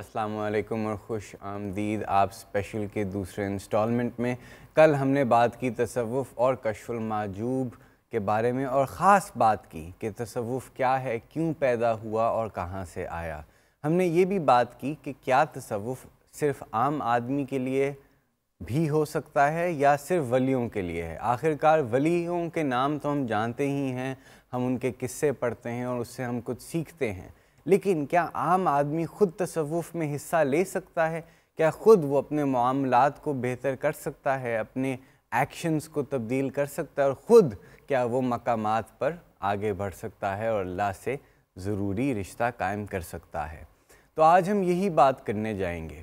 السلام علیکم اور خوش آمدید آپ اسپیشل کے دوسرے انسٹالمنٹ میں کل ہم نے بات کی تصوف اور کشف الماجوب کے بارے میں اور خاص بات کی کہ تصوف کیا ہے کیوں پیدا ہوا اور کہاں سے آیا ہم نے یہ بھی بات کی کہ کیا تصوف صرف عام آدمی کے لیے بھی ہو سکتا ہے یا صرف ولیوں کے لیے ہے آخرکار ولیوں کے نام تو ہم جانتے ہی ہیں ہم ان کے قصے پڑھتے ہیں اور اس سے ہم کچھ سیکھتے ہیں لیکن کیا عام آدمی خود تصوف میں حصہ لے سکتا ہے کیا خود وہ اپنے معاملات کو بہتر کر سکتا ہے اپنے ایکشنز کو تبدیل کر سکتا ہے اور خود کیا وہ مقامات پر آگے بڑھ سکتا ہے اور اللہ سے ضروری رشتہ قائم کر سکتا ہے تو آج ہم یہی بات کرنے جائیں گے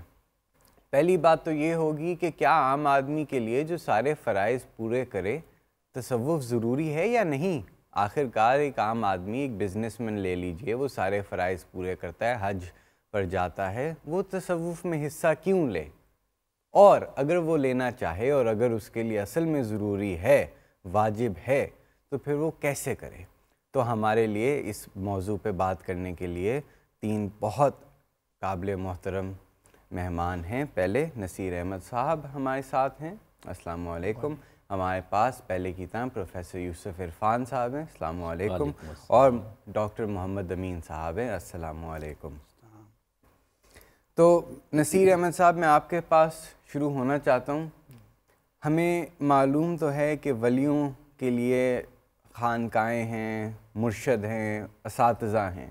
پہلی بات تو یہ ہوگی کہ کیا عام آدمی کے لیے جو سارے فرائض پورے کرے تصوف ضروری ہے یا نہیں آخر کار ایک عام آدمی ایک بزنس مین لے لیجئے وہ سارے فرائض پورے کرتا ہے حج پر جاتا ہے وہ تصوف میں حصہ کیوں لے اور اگر وہ لینا چاہے اور اگر اس کے لیے اصل میں ضروری ہے واجب ہے تو پھر وہ کیسے کرے تو ہمارے لیے اس موضوع پہ بات کرنے کے لیے تین بہت قابل محترم مہمان ہیں پہلے نصیر احمد صاحب ہمارے ساتھ ہیں السلام علیکم ہمارے پاس پہلے کی طرح پروفیسر یوسف عرفان صاحب ہیں السلام علیکم اور ڈاکٹر محمد امین صاحب ہیں السلام علیکم تو نصیر احمد صاحب میں آپ کے پاس شروع ہونا چاہتا ہوں ہمیں معلوم تو ہے کہ ولیوں کے لیے خانقاہیں ہیں مرشد ہیں اساتذہ ہیں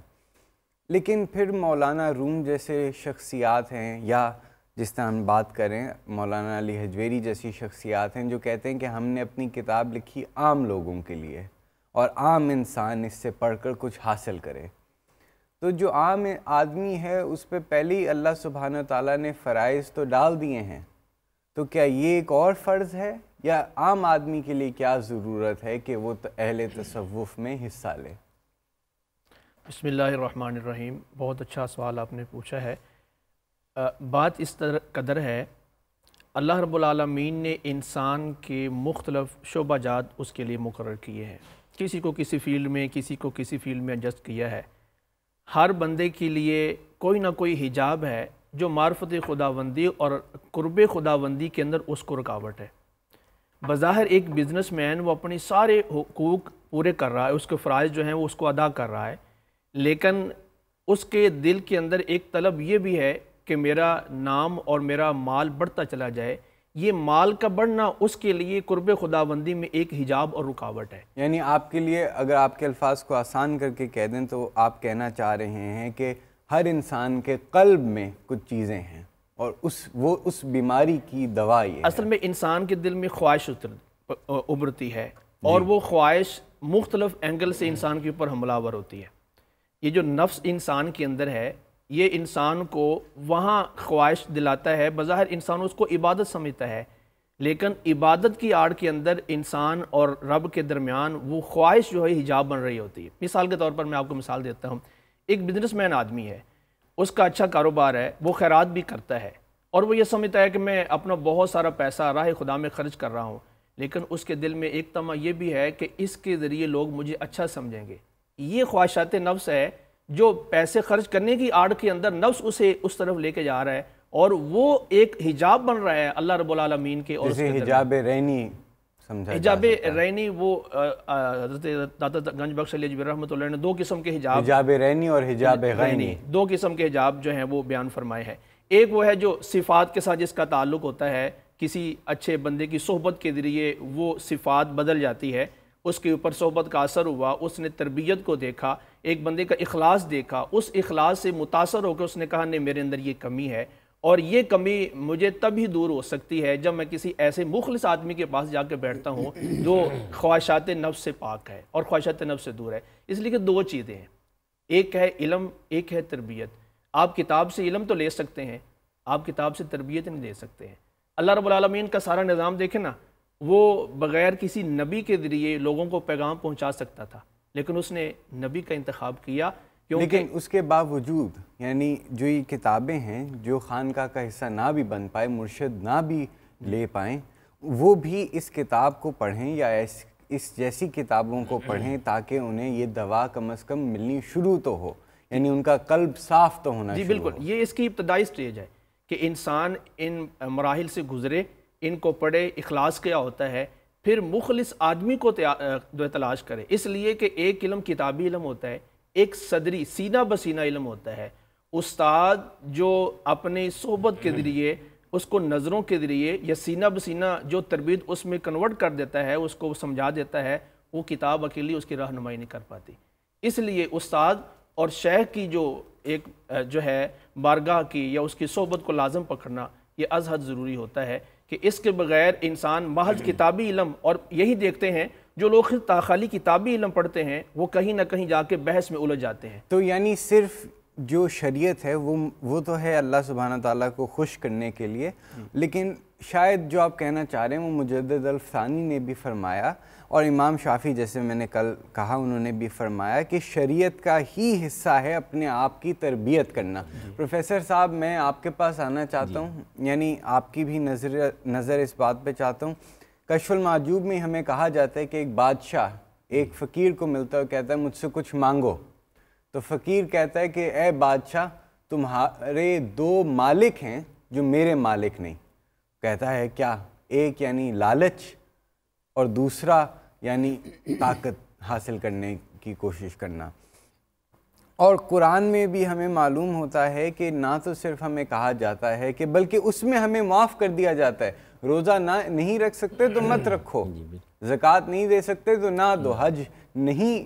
لیکن پھر مولانا روم جیسے شخصیات ہیں یا جس طرح ہم بات کریں مولانا علی حجویری جیسی شخصیات ہیں جو کہتے ہیں کہ ہم نے اپنی کتاب لکھی عام لوگوں کے لیے اور عام انسان اس سے پڑھ کر کچھ حاصل کرے تو جو عام آدمی ہے اس پہ پہلے ہی اللہ سبحانہ تعالیٰ نے فرائض تو ڈال دیے ہیں تو کیا یہ ایک اور فرض ہے یا عام آدمی کے لیے کیا ضرورت ہے کہ وہ اہل تصوف میں حصہ لے بسم اللہ الرحمن الرحیم بہت اچھا سوال آپ نے پوچھا ہے بات اس طرح قدر ہے اللہ رب العالمین نے انسان کے مختلف شعبہ جات اس کے لیے مقرر کیے ہیں کسی کو کسی فیلڈ میں کسی کو کسی فیلڈ میں ایڈجسٹ کیا ہے ہر بندے کے لیے کوئی نہ کوئی حجاب ہے جو معرفت خداوندی اور قرب خداوندی کے اندر اس کو رکاوٹ ہے بظاہر ایک بزنس مین وہ اپنی سارے حقوق پورے کر رہا ہے اس کے فرائض جو ہیں وہ اس کو ادا کر رہا ہے لیکن اس کے دل کے اندر ایک طلب یہ بھی ہے کہ میرا نام اور میرا مال بڑھتا چلا جائے یہ مال کا بڑھنا اس کے لیے قرب خدا بندی میں ایک حجاب اور رکاوٹ ہے یعنی آپ کے لیے اگر آپ کے الفاظ کو آسان کر کے کہہ دیں تو آپ کہنا چاہ رہے ہیں کہ ہر انسان کے قلب میں کچھ چیزیں ہیں اور اس وہ اس بیماری کی دوائی اصل میں انسان کے دل میں خواہش اتر ابھرتی ہے جی۔ اور وہ خواہش مختلف اینگل سے انسان کے اوپر حملہ ور ہوتی ہے یہ جو نفس انسان کے اندر ہے یہ انسان کو وہاں خواہش دلاتا ہے بظاہر انسان اس کو عبادت سمجھتا ہے لیکن عبادت کی آڑ کے اندر انسان اور رب کے درمیان وہ خواہش جو ہے حجاب بن رہی ہوتی ہے مثال کے طور پر میں آپ کو مثال دیتا ہوں ایک بزنس مین آدمی ہے اس کا اچھا کاروبار ہے وہ خیرات بھی کرتا ہے اور وہ یہ سمجھتا ہے کہ میں اپنا بہت سارا پیسہ راہ خدا میں خرچ کر رہا ہوں لیکن اس کے دل میں ایک تمہ یہ بھی ہے کہ اس کے ذریعے لوگ مجھے اچھا سمجھیں گے یہ خواہشات نفس ہے جو پیسے خرچ کرنے کی آڑ کے اندر نفس اسے اس طرف لے کے جا رہا ہے اور وہ ایک حجاب بن رہا ہے اللہ رب العالمین کے اور رینی رینی وہ حضرت گنج العالمینی رحمت نے دو قسم کے حجاب جو ہیں وہ بیان فرمائے ہیں ایک وہ ہے جو صفات کے ساتھ جس کا تعلق ہوتا ہے کسی اچھے بندے کی صحبت کے ذریعے وہ صفات بدل جاتی ہے اس کے اوپر صحبت کا اثر ہوا اس نے تربیت کو دیکھا ایک بندے کا اخلاص دیکھا اس اخلاص سے متاثر ہو کے اس نے کہا نہیں میرے اندر یہ کمی ہے اور یہ کمی مجھے تب ہی دور ہو سکتی ہے جب میں کسی ایسے مخلص آدمی کے پاس جا کے بیٹھتا ہوں جو خواہشات نفس سے پاک ہے اور خواہشات نفس سے دور ہے اس لیے کہ دو چیزیں ہیں ایک ہے علم ایک ہے تربیت آپ کتاب سے علم تو لے سکتے ہیں آپ کتاب سے تربیت نہیں لے سکتے ہیں اللہ رب العالمین کا سارا نظام دیکھیں نا وہ بغیر کسی نبی کے ذریعے لوگوں کو پیغام پہنچا سکتا تھا لیکن اس نے نبی کا انتخاب کیا لیکن اس کے باوجود یعنی جو یہ کتابیں ہیں جو خانقاہ کا حصہ نہ بھی بن پائے مرشد نہ بھی لے پائیں وہ بھی اس کتاب کو پڑھیں یا اس جیسی کتابوں کو پڑھیں تاکہ انہیں یہ دوا کم از کم ملنی شروع تو ہو یعنی ان کا قلب صاف تو ہونا جی بالکل یہ اس کی ابتدائی سٹیج ہے کہ انسان ان مراحل سے گزرے ان کو پڑھے اخلاص کیا ہوتا ہے پھر مخلص آدمی کو تلاش کرے اس لیے کہ ایک علم کتابی علم ہوتا ہے ایک صدری سینہ بسینہ علم ہوتا ہے استاد جو اپنے صحبت کے ذریعے اس کو نظروں کے ذریعے یا سینہ بسینہ جو تربیت اس میں کنورٹ کر دیتا ہے اس کو سمجھا دیتا ہے وہ کتاب اکیلی اس کی رہنمائی نہیں کر پاتی اس لیے استاد اور شیخ کی جو ایک جو ہے بارگاہ کی یا اس کی صحبت کو لازم پکڑنا یہ از حد ضروری ہوتا ہے کہ اس کے بغیر انسان محض کتابی علم اور یہی دیکھتے ہیں جو لوگ تاخالی کتابی علم پڑھتے ہیں وہ کہیں نہ کہیں جا کے بحث میں الجھ جاتے ہیں تو یعنی صرف جو شریعت ہے وہ وہ تو ہے اللہ سبحانہ تعالیٰ کو خوش کرنے کے لیے لیکن شاید جو آپ کہنا چاہ رہے ہیں وہ مجدد الفثانی نے بھی فرمایا اور امام شافی جیسے میں نے کل کہا انہوں نے بھی فرمایا کہ شریعت کا ہی حصہ ہے اپنے آپ کی تربیت کرنا جی۔ پروفیسر صاحب میں آپ کے پاس آنا چاہتا جی۔ ہوں یعنی آپ کی بھی نظر نظر اس بات پہ چاہتا ہوں کشف المعجوب میں ہمیں کہا جاتا ہے کہ ایک بادشاہ ایک جی۔ فقیر کو ملتا ہے اور کہتا ہے مجھ سے کچھ مانگو تو فقیر کہتا ہے کہ اے بادشاہ تمہارے دو مالک ہیں جو میرے مالک نہیں کہتا ہے کیا ایک یعنی لالچ اور دوسرا یعنی طاقت حاصل کرنے کی کوشش کرنا اور قرآن میں بھی ہمیں معلوم ہوتا ہے کہ نہ تو صرف ہمیں کہا جاتا ہے کہ بلکہ اس میں ہمیں معاف کر دیا جاتا ہے روزہ نہ نہیں رکھ سکتے تو مت جی، رکھو جی، زکوٰۃ نہیں دے سکتے تو نہ دو جی، حج نہیں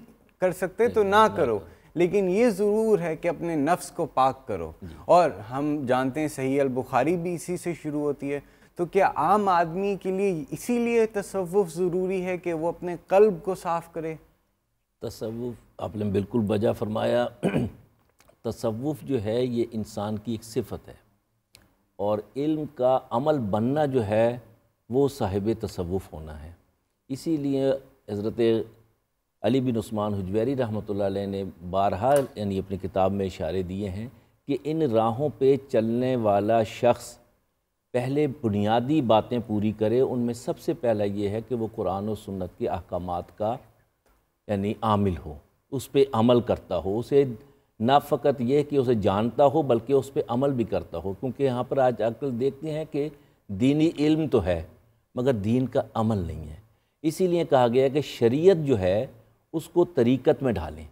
کر سکتے تو نہ کرو لیکن یہ ضرور ہے کہ اپنے نفس کو پاک کرو اور ہم جانتے ہیں صحیح البخاری بھی اسی سے شروع ہوتی ہے تو کیا عام آدمی کے لیے اسی لیے تصوف ضروری ہے کہ وہ اپنے قلب کو صاف کرے تصوف آپ نے بالکل بجا فرمایا تصوف جو ہے یہ انسان کی ایک صفت ہے اور علم کا عمل بننا جو ہے وہ صاحب تصوف ہونا ہے اسی لیے حضرت علی بن عثمان حجویری رحمۃ اللہ علیہ نے بارہا یعنی اپنی کتاب میں اشارے دیے ہیں کہ ان راہوں پہ چلنے والا شخص پہلے بنیادی باتیں پوری کرے ان میں سب سے پہلا یہ ہے کہ وہ قرآن و سنت کے احکامات کا یعنی عامل ہو اس پہ عمل کرتا ہو اسے نہ فقط یہ کہ اسے جانتا ہو بلکہ اس پہ عمل بھی کرتا ہو کیونکہ یہاں پر آج اکل دیکھتے ہیں کہ دینی علم تو ہے مگر دین کا عمل نہیں ہے اسی لیے کہا گیا کہ شریعت جو ہے اس کو طریقت میں ڈھالیں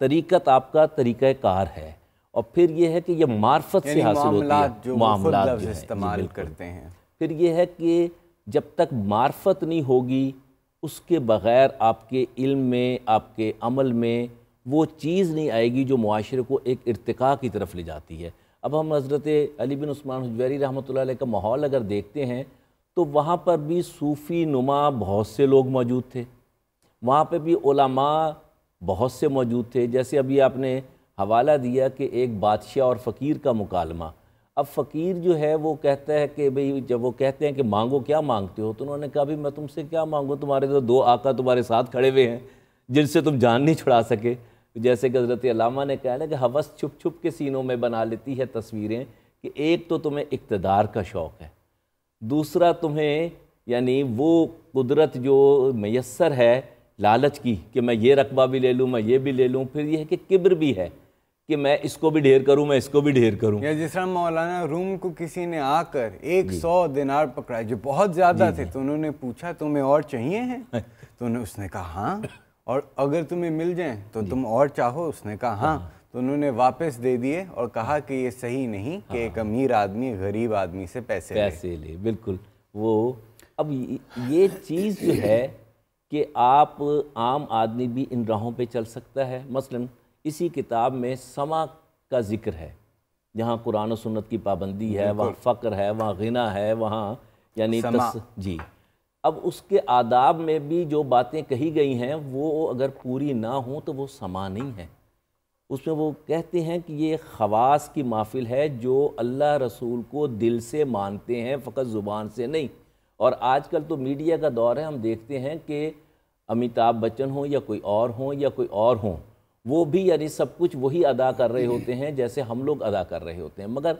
طریقت آپ کا طریقہ کار ہے اور پھر یہ ہے کہ یہ یعنی معرفت سے حاصل ہوتی ہے معاملات جو استعمال جی، کرتے ہیں پھر یہ ہے کہ جب تک معرفت نہیں ہوگی اس کے بغیر آپ کے علم میں آپ کے عمل میں وہ چیز نہیں آئے گی جو معاشرے کو ایک ارتقاء کی طرف لے جاتی ہے اب ہم حضرت علی بن عثمان حجویری رحمۃ اللہ علیہ کا ماحول اگر دیکھتے ہیں تو وہاں پر بھی صوفی نما بہت سے لوگ موجود تھے وہاں پہ بھی علماء بہت سے موجود تھے جیسے ابھی آپ نے حوالہ دیا کہ ایک بادشاہ اور فقیر کا مکالمہ اب فقیر جو ہے وہ کہتا ہے کہ بھئی جب وہ کہتے ہیں کہ مانگو کیا مانگتے ہو تو انہوں نے کہا بھی میں تم سے کیا مانگوں تمہارے تو دو آقا تمہارے ساتھ کھڑے ہوئے ہیں جن سے تم جان نہیں چھڑا سکے جیسے کہ حضرت علامہ نے کہا نا کہ حوث چھپ چھپ کے سینوں میں بنا لیتی ہے تصویریں کہ ایک تو تمہیں اقتدار کا شوق ہے دوسرا تمہیں یعنی وہ قدرت جو میسر ہے لالچ کی کہ میں یہ رقبہ بھی لے لوں میں یہ بھی لے لوں پھر یہ ہے کہ کبر بھی ہے کہ میں اس کو بھی ڈھیر کروں میں اس کو بھی ڈھیر کروں یا جس طرح مولانا روم کو کسی نے آ کر جی۔ ایک سو دینار پکڑائے جو بہت زیادہ جی، تھے جی۔ تو انہوں نے پوچھا تمہیں اور چاہیے ہیں ہاں۔ تو انہوں نے اس نے کہا ہاں اور اگر تمہیں مل جائیں تو تم اور چاہو اس نے کہا ہاں۔, ہاں تو انہوں نے واپس دے دیے اور کہا کہ یہ صحیح نہیں کہ ایک ہاں۔ امیر آدمی غریب آدمی سے پیسے لے پیسے بالکل وہ اب یہ چیز جو ہے کہ آپ عام آدمی بھی ان راہوں پہ چل سکتا ہے مثلاً اسی کتاب میں سما کا ذکر ہے جہاں قرآن و سنت کی پابندی ہے وہاں فقر ہے وہاں غنا ہے وہاں یعنی تس جی اب اس کے آداب میں بھی جو باتیں کہی گئی ہیں وہ اگر پوری نہ ہوں تو وہ سما نہیں ہے اس میں وہ کہتے ہیں کہ یہ خواص کی محفل ہے جو اللہ رسول کو دل سے مانتے ہیں فقط زبان سے نہیں اور آج کل تو میڈیا کا دور ہے ہم دیکھتے ہیں کہ امیتابھ بچن ہوں یا کوئی اور ہوں یا کوئی اور ہوں وہ بھی یعنی سب کچھ وہی ادا کر رہے ہوتے ہیں جیسے ہم لوگ ادا کر رہے ہوتے ہیں مگر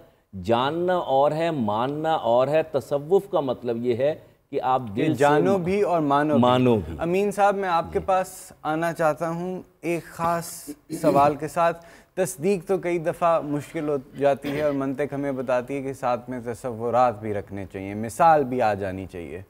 جاننا اور ہے ماننا اور ہے تصوف کا مطلب یہ ہے کہ آپ دل جانو بھی اور مانو مانو امین صاحب میں آپ کے جی۔ پاس آنا چاہتا ہوں ایک خاص سوال کے ساتھ تصدیق تو کئی دفعہ مشکل ہو جاتی ہے اور منطق ہمیں بتاتی ہے کہ ساتھ میں تصورات بھی رکھنے چاہیے مثال بھی آ جانی چاہیے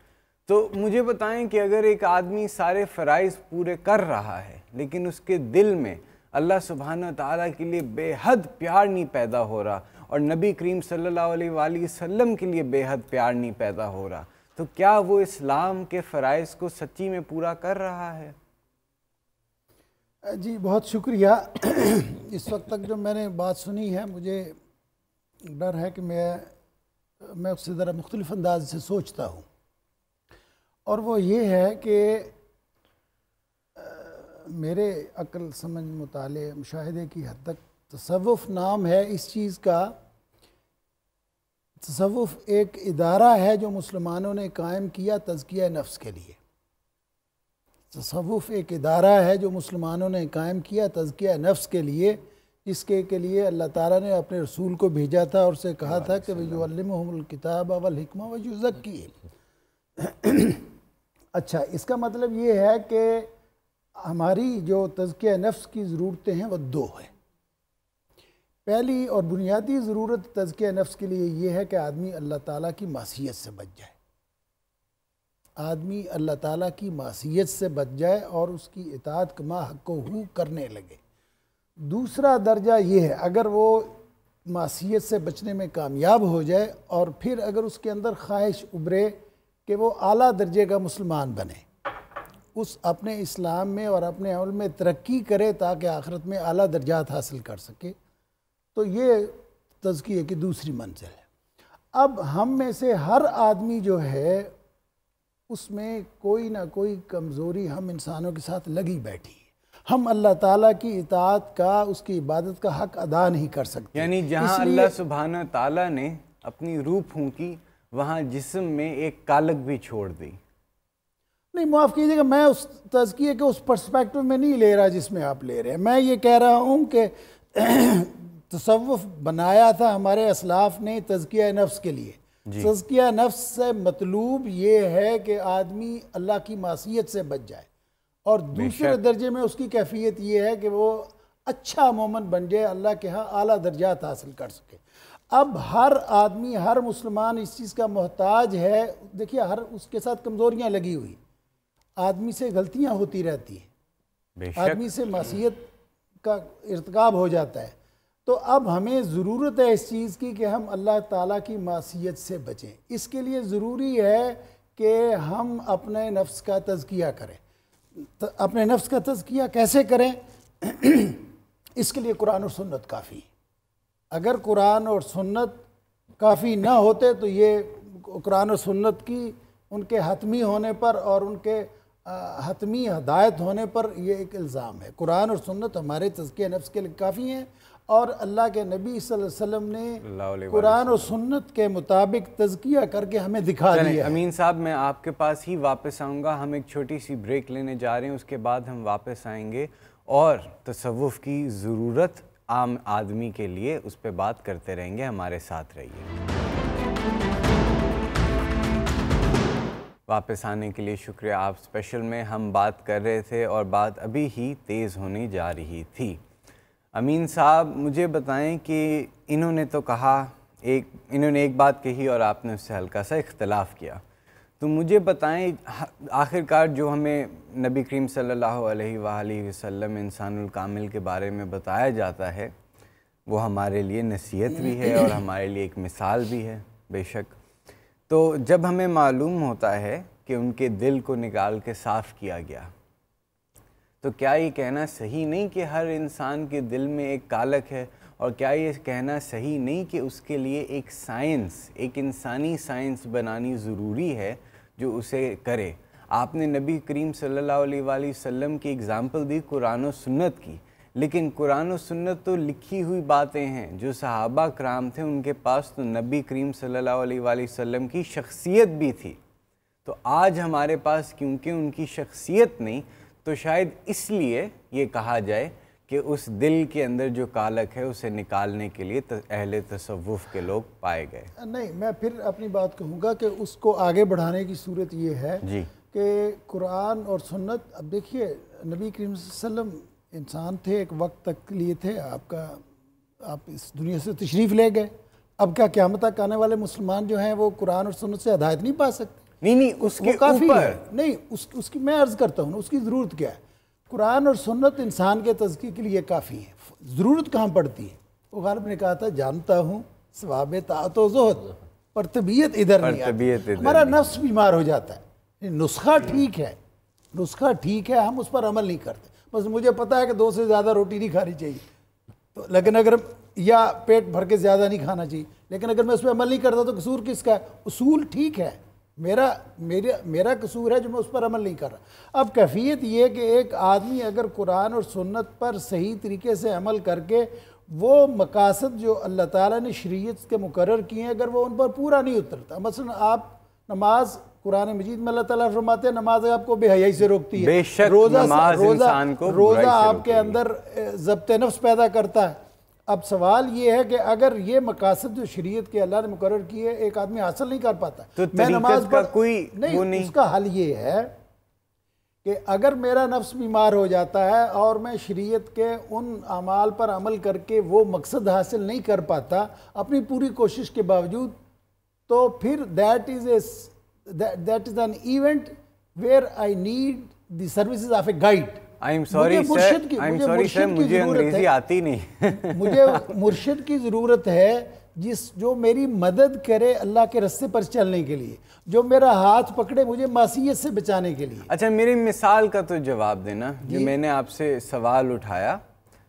تو مجھے بتائیں کہ اگر ایک آدمی سارے فرائض پورے کر رہا ہے لیکن اس کے دل میں اللہ سبحانہ تعالیٰ کے لیے بے حد پیار نہیں پیدا ہو رہا اور نبی کریم صلی اللہ علیہ وآلہ وسلم کے لیے بے حد پیار نہیں پیدا ہو رہا تو کیا وہ اسلام کے فرائض کو سچی میں پورا کر رہا ہے جی بہت شکریہ اس وقت تک جو میں نے بات سنی ہے مجھے ڈر ہے کہ میں میں اس سے ذرا مختلف انداز سے سوچتا ہوں اور وہ یہ ہے کہ میرے عقل سمجھ مطالعے مشاہدے کی حد تک تصوف نام ہے اس چیز کا تصوف ایک ادارہ ہے جو مسلمانوں نے قائم کیا تزکیہ نفس کے لیے تصوف ایک ادارہ ہے جو مسلمانوں نے قائم کیا تزکیہ نفس کے لیے اس کے لیے اللہ تعالیٰ نے اپنے رسول کو بھیجا تھا اور اسے کہا تھا کہ وَيُعَلِّمُهُمُ الْكِتَابَ وَالْحِكْمَ وجوز اچھا اس کا مطلب یہ ہے کہ ہماری جو تذکیہ نفس کی ضرورتیں ہیں وہ دو ہیں پہلی اور بنیادی ضرورت تذکیہ نفس کے لیے یہ ہے کہ آدمی اللہ تعالیٰ کی معصیت سے بچ جائے آدمی اللہ تعالیٰ کی معصیت سے بچ جائے اور اس کی اطاعت کما حق کو ہو کرنے لگے دوسرا درجہ یہ ہے اگر وہ معصیت سے بچنے میں کامیاب ہو جائے اور پھر اگر اس کے اندر خواہش ابھرے کہ وہ اعلیٰ درجے کا مسلمان بنے اس اپنے اسلام میں اور اپنے عمل میں ترقی کرے تاکہ آخرت میں اعلیٰ درجات حاصل کر سکے تو یہ تذکیہ کی دوسری منزل ہے اب ہم میں سے ہر آدمی جو ہے اس میں کوئی نہ کوئی کمزوری ہم انسانوں کے ساتھ لگی بیٹھی ہم اللہ تعالیٰ کی اطاعت کا اس کی عبادت کا حق ادا نہیں کر سکتے یعنی جہاں اللہ سبحانہ تعالیٰ نے اپنی روح پھونکی وہاں جسم میں ایک کالک بھی چھوڑ دی نہیں معاف کیجیے گا میں اس تذکیہ کے اس پرسپیکٹو میں نہیں لے رہا جس میں آپ لے رہے ہیں میں یہ کہہ رہا ہوں کہ تصوف بنایا تھا ہمارے اسلاف نے تزکیہ نفس کے لیے جی۔ تزکیہ نفس سے مطلوب یہ ہے کہ آدمی اللہ کی معصیت سے بچ جائے اور دوسرے درجے میں اس کی کیفیت یہ ہے کہ وہ اچھا مومن بن جائے اللہ کے ہاں اعلیٰ درجات حاصل کر سکے اب ہر آدمی ہر مسلمان اس چیز کا محتاج ہے دیکھیے ہر اس کے ساتھ کمزوریاں لگی ہوئی آدمی سے غلطیاں ہوتی رہتی ہیں آدمی سے معصیت کا ارتقاب ہو جاتا ہے تو اب ہمیں ضرورت ہے اس چیز کی کہ ہم اللہ تعالیٰ کی معصیت سے بچیں اس کے لیے ضروری ہے کہ ہم اپنے نفس کا تزکیہ کریں اپنے نفس کا تزکیہ کیسے کریں اس کے لیے قرآن اور سنت کافی اگر قرآن اور سنت کافی نہ ہوتے تو یہ قرآن و سنت کی ان کے حتمی ہونے پر اور ان کے حتمی ہدایت ہونے پر یہ ایک الزام ہے قرآن اور سنت ہمارے تزکیہ نفس کے کافی ہیں اور اللہ کے نبی صلی اللہ علیہ وسلم نے قرآن اور سنت کے مطابق تزکیہ کر کے ہمیں دکھا دیا ہے امین صاحب میں آپ کے پاس ہی واپس آؤں گا ہم ایک چھوٹی سی بریک لینے جا رہے ہیں اس کے بعد ہم واپس آئیں گے اور تصوف کی ضرورت عام آدمی کے لیے اس پہ بات کرتے رہیں گے ہمارے ساتھ رہیے واپس آنے کے لیے شکریہ آپ اسپیشل میں ہم بات کر رہے تھے اور بات ابھی ہی تیز ہونے جا رہی تھی امین صاحب مجھے بتائیں کہ انہوں نے تو کہا ایک انہوں نے ایک بات کہی اور آپ نے اس سے ہلکا سا اختلاف کیا تو مجھے بتائیں آخر کار جو ہمیں نبی کریم صلی اللہ علیہ وآلہ وسلم انسان الکامل کے بارے میں بتایا جاتا ہے وہ ہمارے لیے نصیحت بھی ہے اور ہمارے لیے ایک مثال بھی ہے بے شک تو جب ہمیں معلوم ہوتا ہے کہ ان کے دل کو نکال کے صاف کیا گیا تو کیا یہ کہنا صحیح نہیں کہ ہر انسان کے دل میں ایک کالک ہے اور کیا یہ کہنا صحیح نہیں کہ اس کے لیے ایک سائنس ایک انسانی سائنس بنانی ضروری ہے جو اسے کرے آپ نے نبی کریم صلی اللہ علیہ وآلہ وسلم کی اگزامپل دی قرآن و سنت کی لیکن قرآن و سنت تو لکھی ہوئی باتیں ہیں جو صحابہ کرام تھے ان کے پاس تو نبی کریم صلی اللہ علیہ وآلہ وسلم کی شخصیت بھی تھی تو آج ہمارے پاس کیونکہ ان کی شخصیت نہیں تو شاید اس لیے یہ کہا جائے کہ اس دل کے اندر جو کالک ہے اسے نکالنے کے لیے اہل تصوف کے لوگ پائے گئے نہیں میں پھر اپنی بات کہوں گا کہ اس کو آگے بڑھانے کی صورت یہ ہے جی کہ قرآن اور سنت اب دیکھیے نبی کریم صلی اللہ علیہ وسلم انسان تھے ایک وقت تک لیے تھے آپ کا آپ اس دنیا سے تشریف لے گئے اب کیا قیامت تک آنے والے مسلمان جو ہیں وہ قرآن اور سنت سے ہدایت نہیں پا سکتے کافی نہیں اس کی میں عرض کرتا ہوں اس کی ضرورت کیا ہے قرآن اور سنت انسان کے تزکی کے لیے کافی ہے ضرورت کہاں پڑتی ہے وہ غالب نے کہا تھا جانتا ہوں ثواب و زہد پر طبیعت ادھر نہیں آتی ہمارا نفس بیمار ہو جاتا ہے نسخہ ٹھیک ہے نسخہ ٹھیک ہے ہم اس پر عمل نہیں کرتے بس مجھے پتا ہے کہ دو سے زیادہ روٹی نہیں کھانی چاہیے تو لیکن اگر یا پیٹ بھر کے زیادہ نہیں کھانا چاہیے لیکن اگر میں اس پہ عمل نہیں کرتا تو قصور کس کا ہے اصول ٹھیک ہے میرا میرا میرا قصور ہے جو میں اس پر عمل نہیں کر رہا اب کیفیت یہ کہ ایک آدمی اگر قرآن اور سنت پر صحیح طریقے سے عمل کر کے وہ مقاصد جو اللہ تعالیٰ نے شریعت کے مقرر کیے ہیں اگر وہ ان پر پورا نہیں اترتا مثلا آپ نماز قرآن مجید میں اللہ تعالیٰ فرماتے ہیں نماز آپ کو بے حیائی سے روکتی ہے بے شک نماز انسان کو ہے روزہ آپ کے اندر ضبط نفس پیدا کرتا اب سوال یہ ہے کہ اگر یہ مقاصد جو شریعت کے اللہ نے مقرر کی ہے ایک آدمی حاصل نہیں کر پاتا تو کا کوئی نہیں اس کا حل یہ ہے کہ اگر میرا نفس بیمار ہو جاتا ہے اور میں شریعت کے ان اعمال پر عمل کر کے وہ مقصد حاصل نہیں کر پاتا اپنی پوری کوشش کے باوجود تو پھر that is a that, that is an event where I need the services of a guide. I'm sorry, مرشد کی, I'm مجھے sorry مرشد sir, کی مجھے انگریزی آتی نہیں مجھے مرشد کی ضرورت ہے جس جو میری مدد کرے اللہ کے رستے پر چلنے کے لیے جو میرا ہاتھ پکڑے مجھے معصیت سے بچانے کے لیے اچھا میری مثال کا تو جواب دینا جو میں نے آپ سے سوال اٹھایا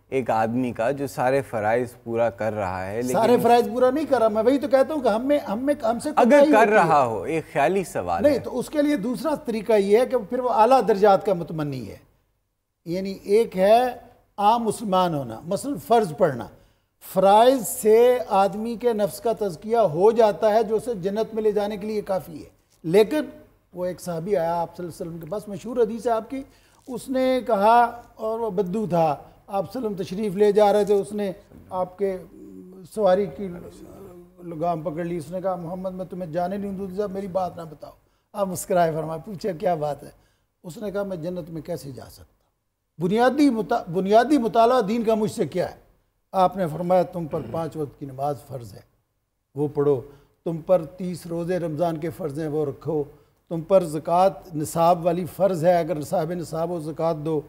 ایک آدمی کا جو سارے فرائض پورا کر رہا ہے سارے فرائض پورا نہیں کر رہا میں وہی تو کہتا ہوں کہ ہم میں ہم میں ہم سے اگر کر رہا ہو ایک خیالی سوال نہیں تو اس کے لیے دوسرا طریقہ یہ ہے کہ پھر وہ اعلیٰ درجات کا متمنی ہے یعنی ایک ہے عام مسلمان ہونا مثلا فرض پڑھنا فرائض سے آدمی کے نفس کا تزکیہ ہو جاتا ہے جو اسے جنت میں لے جانے کے لیے کافی ہے لیکن وہ ایک صحابی آیا آپ صلی اللہ علیہ وسلم کے پاس مشہور حدیث ہے آپ کی اس نے کہا اور وہ بدو تھا آپ سلم تشریف لے جا رہے تھے اس نے آپ کے سواری کی لگام پکڑ لی اس نے کہا محمد میں تمہیں جانے نہیں ہوں صاحب میری بات نہ بتاؤ آپ مسکرائے فرمائے پوچھے کیا بات ہے اس نے کہا میں جنت میں کیسے جا سکتا بنیادی متا بنیادی مطالعہ دین کا مجھ سے کیا ہے آپ نے فرمایا تم پر پانچ وقت کی نماز فرض ہے وہ پڑھو تم پر تیس روزے رمضان کے فرض ہیں وہ رکھو تم پر زکوٰۃ نصاب والی فرض ہے اگر صاحب نصاب و زکوٰۃ دو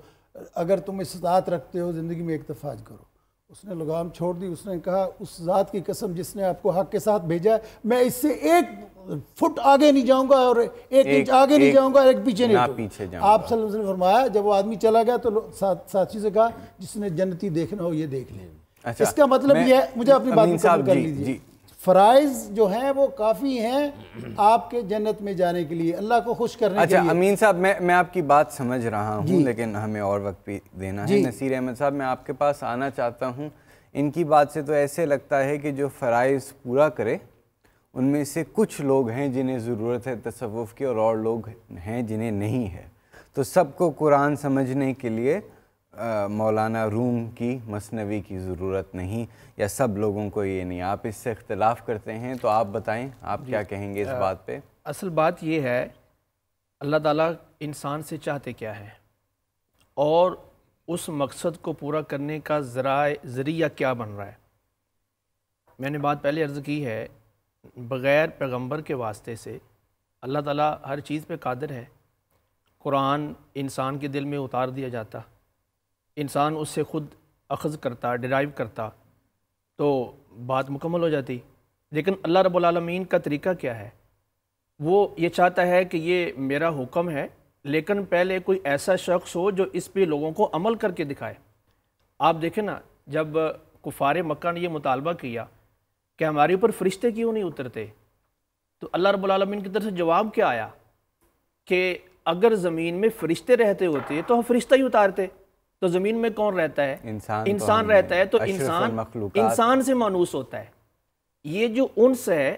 اگر تم اس ذات رکھتے ہو زندگی میں اکتفاج کرو اس نے لگام چھوڑ دی اس نے کہا اس ذات کی قسم جس نے آپ کو حق کے ساتھ بھیجا ہے میں اس سے ایک فٹ آگے نہیں جاؤں گا اور ایک انچ آگے نہیں جاؤں گا اور ایک پیچھے نہیں جاؤں آپ صلی اللہ علیہ وسلم نے فرمایا جب وہ آدمی چلا گیا تو ساتھی سے کہا جس نے جنتی دیکھنا ہو یہ دیکھ لیں اچھا، اس کا مطلب یہ ہے مجھے اپنی بات کر جی، لیجیے جی۔ فرائض جو ہیں وہ کافی ہیں آپ کے جنت میں جانے کے لیے اللہ کو خوش کرنے اچھا، کے اچھا امین صاحب میں میں آپ کی بات سمجھ رہا ہوں جی۔ لیکن ہمیں اور وقت بھی دینا ہے جی۔ نصیر احمد صاحب میں آپ کے پاس آنا چاہتا ہوں ان کی بات سے تو ایسے لگتا ہے کہ جو فرائض پورا کرے ان میں سے کچھ لوگ ہیں جنہیں ضرورت ہے تصوف کی اور اور لوگ ہیں جنہیں نہیں ہے تو سب کو قرآن سمجھنے کے لیے مولانا روم کی مصنوعی کی ضرورت نہیں یا سب لوگوں کو یہ نہیں آپ اس سے اختلاف کرتے ہیں تو آپ بتائیں آپ کیا جی۔ کہیں گے اس بات پہ اصل بات یہ ہے اللہ تعالیٰ انسان سے چاہتے کیا ہے اور اس مقصد کو پورا کرنے کا ذرائع ذریعہ کیا بن رہا ہے میں نے بات پہلے عرض کی ہے بغیر پیغمبر کے واسطے سے اللہ تعالیٰ ہر چیز پہ قادر ہے قرآن انسان کے دل میں اتار دیا جاتا انسان اس سے خود اخذ کرتا ڈرائیو کرتا تو بات مکمل ہو جاتی لیکن اللہ رب العالمین کا طریقہ کیا ہے وہ یہ چاہتا ہے کہ یہ میرا حکم ہے لیکن پہلے کوئی ایسا شخص ہو جو اس پہ لوگوں کو عمل کر کے دکھائے آپ دیکھیں نا جب کفار مکہ نے یہ مطالبہ کیا کہ ہمارے اوپر فرشتے کیوں نہیں اترتے تو اللہ رب العالمین کی طرف سے جواب کیا آیا کہ اگر زمین میں فرشتے رہتے ہوتے تو ہم فرشتہ ہی اتارتے تو زمین میں کون رہتا ہے انسان رہتا ہے تو انسان انسان سے مانوس ہوتا ہے یہ جو انس ہے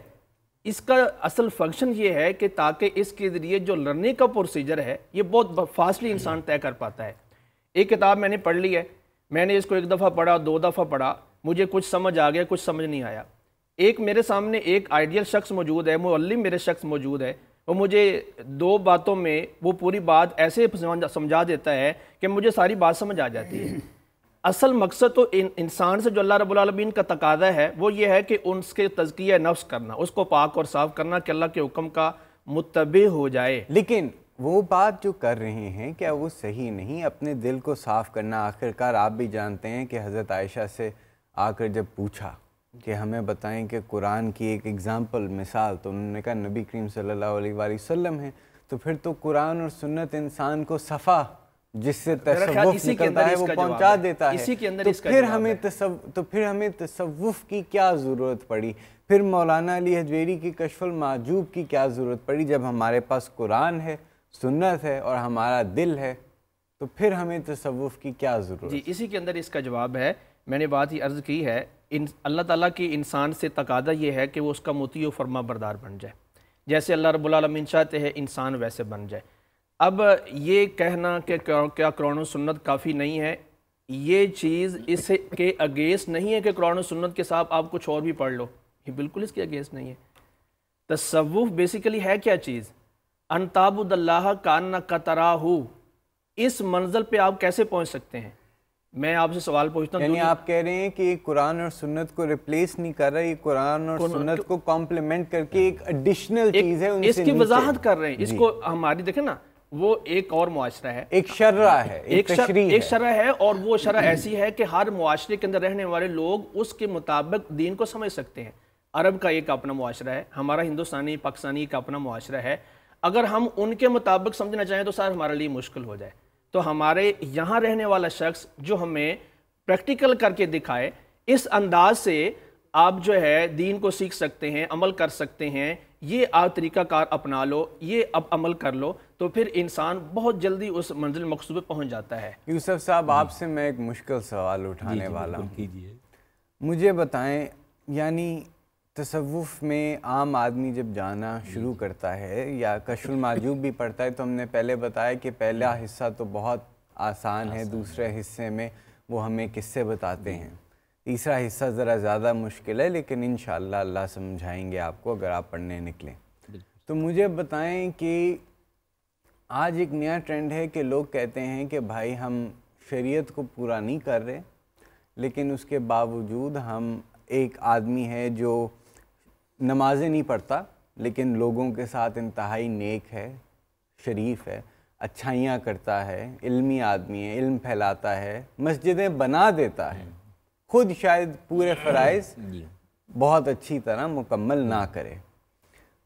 اس کا اصل فنکشن یہ ہے کہ تاکہ اس کے ذریعے جو لرننگ کا پروسیجر ہے یہ بہت فاسٹلی انسان طے کر پاتا ہے ایک کتاب میں نے پڑھ لی ہے میں نے اس کو ایک دفعہ پڑھا دو دفعہ پڑھا مجھے کچھ سمجھ آ گیا کچھ سمجھ نہیں آیا ایک میرے سامنے ایک آئیڈیل شخص موجود ہے معلم میرے شخص موجود ہے مجھے دو باتوں میں وہ پوری بات ایسے سمجھا دیتا ہے کہ مجھے ساری بات سمجھ آ جاتی ہے اصل مقصد تو انسان سے جو اللہ رب العالمین کا تقاضہ ہے وہ یہ ہے کہ ان کے تزکیہ نفس کرنا اس کو پاک اور صاف کرنا کہ اللہ کے حکم کا متبع ہو جائے لیکن وہ بات جو کر رہے ہیں کیا وہ صحیح نہیں اپنے دل کو صاف کرنا آخر کار آپ بھی جانتے ہیں کہ حضرت عائشہ سے آ کر جب پوچھا کہ ہمیں بتائیں کہ قرآن کی ایک اگزامپل مثال تو انہوں نے کہا نبی کریم صلی اللہ علیہ وآلہ وسلم ہیں ہے تو پھر تو قرآن اور سنت انسان کو صفا جس سے تصوف نکلتا ہے وہ پہنچا دیتا ہے تو پھر ہمیں پھر ہمیں تصوف کی کیا ضرورت پڑی پھر مولانا علی حجویری کی کشف المعجوب کی کیا ضرورت پڑی جب ہمارے پاس قرآن ہے سنت ہے اور ہمارا دل ہے تو پھر ہمیں تصوف کی کیا ضرورت جی اسی کے اندر اس کا جواب ہے میں نے بات ہی عرض کی ہے ان اللہ تعالیٰ کی انسان سے تقاضہ یہ ہے کہ وہ اس کا متی و فرما بردار بن جائے جیسے اللہ رب العالمین چاہتے ہیں انسان ویسے بن جائے اب یہ کہنا کہ کیا قرآن و سنت کافی نہیں ہے یہ چیز اس کے اگینسٹ نہیں ہے کہ قرآن و سنت کے ساتھ آپ کچھ اور بھی پڑھ لو یہ بالکل اس کے اگینسٹ نہیں ہے تصوف بیسیکلی ہے کیا چیز انتابود اللہ کان نہ ہو اس منزل پہ آپ کیسے پہنچ سکتے ہیں میں آپ سے سوال پوچھتا ہوں یعنی آپ کہہ رہے ہیں کہ قرآن اور سنت کو ریپلیس نہیں کر رہا یہ قرآن اور سنت کو کمپلیمنٹ کر کے ایک چیز ہے اس کی وضاحت کر رہے ہیں اس جی۔ کو ہماری دیکھیں نا وہ ایک اور معاشرہ ہے ایک شرعہ ہے ایک ہے اور وہ شرعہ ایسی ہے کہ ہر معاشرے کے اندر رہنے والے لوگ اس کے مطابق دین کو سمجھ سکتے ہیں عرب کا ایک اپنا معاشرہ ہے ہمارا ہندوستانی پاکستانی ایک اپنا معاشرہ ہے اگر ہم ان کے مطابق سمجھنا چاہیں تو سر ہمارے لیے مشکل ہو جائے تو ہمارے یہاں رہنے والا شخص جو ہمیں پریکٹیکل کر کے دکھائے اس انداز سے آپ جو ہے دین کو سیکھ سکتے ہیں عمل کر سکتے ہیں یہ آپ طریقہ کار اپنا لو یہ اب عمل کر لو تو پھر انسان بہت جلدی اس منزل مقصود پہ پہنچ جاتا ہے یوسف صاحب جی۔ آپ سے میں ایک مشکل سوال جی، جی، اٹھانے والا ہوں مجھے بتائیں یعنی تصوف میں عام آدمی جب جانا شروع کرتا ہے یا کش الماجوب بھی پڑھتا ہے تو ہم نے پہلے بتایا کہ پہلا حصہ تو بہت آسان ہے دوسرے حصے میں وہ ہمیں کس سے بتاتے ہیں تیسرا حصہ ذرا زیادہ مشکل ہے لیکن انشاءاللہ اللہ سمجھائیں گے آپ کو اگر آپ پڑھنے نکلیں تو مجھے بتائیں کہ آج ایک نیا ٹرینڈ ہے کہ لوگ کہتے ہیں کہ بھائی ہم شریعت کو پورا نہیں کر رہے لیکن اس کے باوجود ہم ایک آدمی ہے جو نمازیں نہیں پڑھتا لیکن لوگوں کے ساتھ انتہائی نیک ہے شریف ہے اچھائیاں کرتا ہے علمی آدمی ہے علم پھیلاتا ہے مسجدیں بنا دیتا ہے خود شاید پورے فرائض جی۔ بہت اچھی طرح مکمل نہ کرے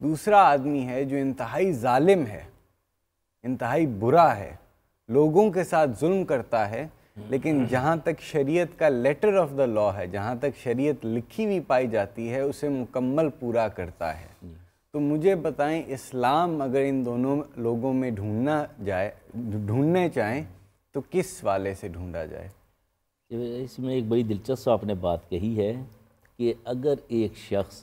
دوسرا آدمی ہے جو انتہائی ظالم ہے انتہائی برا ہے لوگوں کے ساتھ ظلم کرتا ہے لیکن جہاں تک شریعت کا لیٹر آف دا لا ہے جہاں تک شریعت لکھی ہوئی پائی جاتی ہے اسے مکمل پورا کرتا ہے تو مجھے بتائیں اسلام اگر ان دونوں لوگوں میں ڈھونڈنا جائے ڈھونڈنے چاہیں تو کس والے سے ڈھونڈا جائے اس میں ایک بڑی دلچسپ آپ نے بات کہی ہے کہ اگر ایک شخص